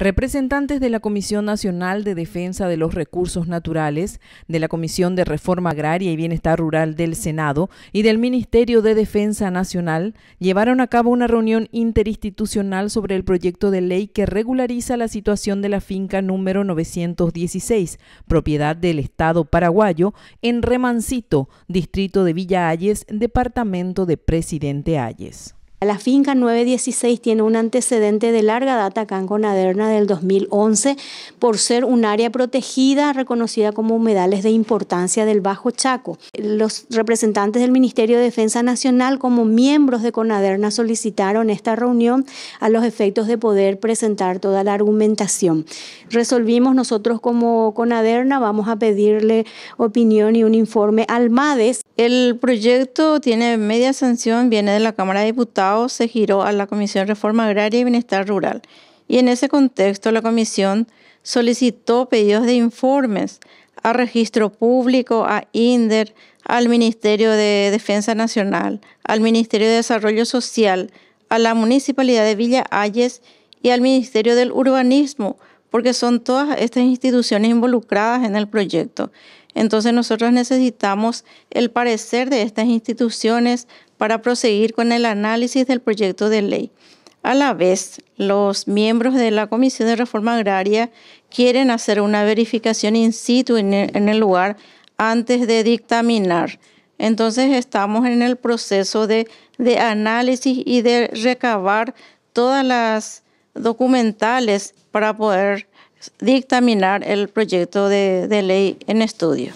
Representantes de la Comisión Nacional de Defensa de los Recursos Naturales, de la Comisión de Reforma Agraria y Bienestar Rural del Senado y del Ministerio de Defensa Nacional llevaron a cabo una reunión interinstitucional sobre el proyecto de ley que regulariza la situación de la finca número 916, propiedad del Estado paraguayo, en Remancito, distrito de Villa Ayes, departamento de Presidente Ayes. La finca 916 tiene un antecedente de larga data acá en Conaderna del 2011 por ser un área protegida reconocida como humedales de importancia del Bajo Chaco. Los representantes del Ministerio de Defensa Nacional como miembros de Conaderna solicitaron esta reunión a los efectos de poder presentar toda la argumentación. Resolvimos nosotros como Conaderna, vamos a pedirle opinión y un informe al MADES el proyecto tiene media sanción, viene de la Cámara de Diputados, se giró a la Comisión de Reforma Agraria y Bienestar Rural. Y en ese contexto la comisión solicitó pedidos de informes a Registro Público, a INDER, al Ministerio de Defensa Nacional, al Ministerio de Desarrollo Social, a la Municipalidad de Villa Ayes y al Ministerio del Urbanismo porque son todas estas instituciones involucradas en el proyecto. Entonces nosotros necesitamos el parecer de estas instituciones para proseguir con el análisis del proyecto de ley. A la vez, los miembros de la Comisión de Reforma Agraria quieren hacer una verificación in situ en el lugar antes de dictaminar. Entonces estamos en el proceso de, de análisis y de recabar todas las documentales para poder dictaminar el proyecto de, de ley en estudio.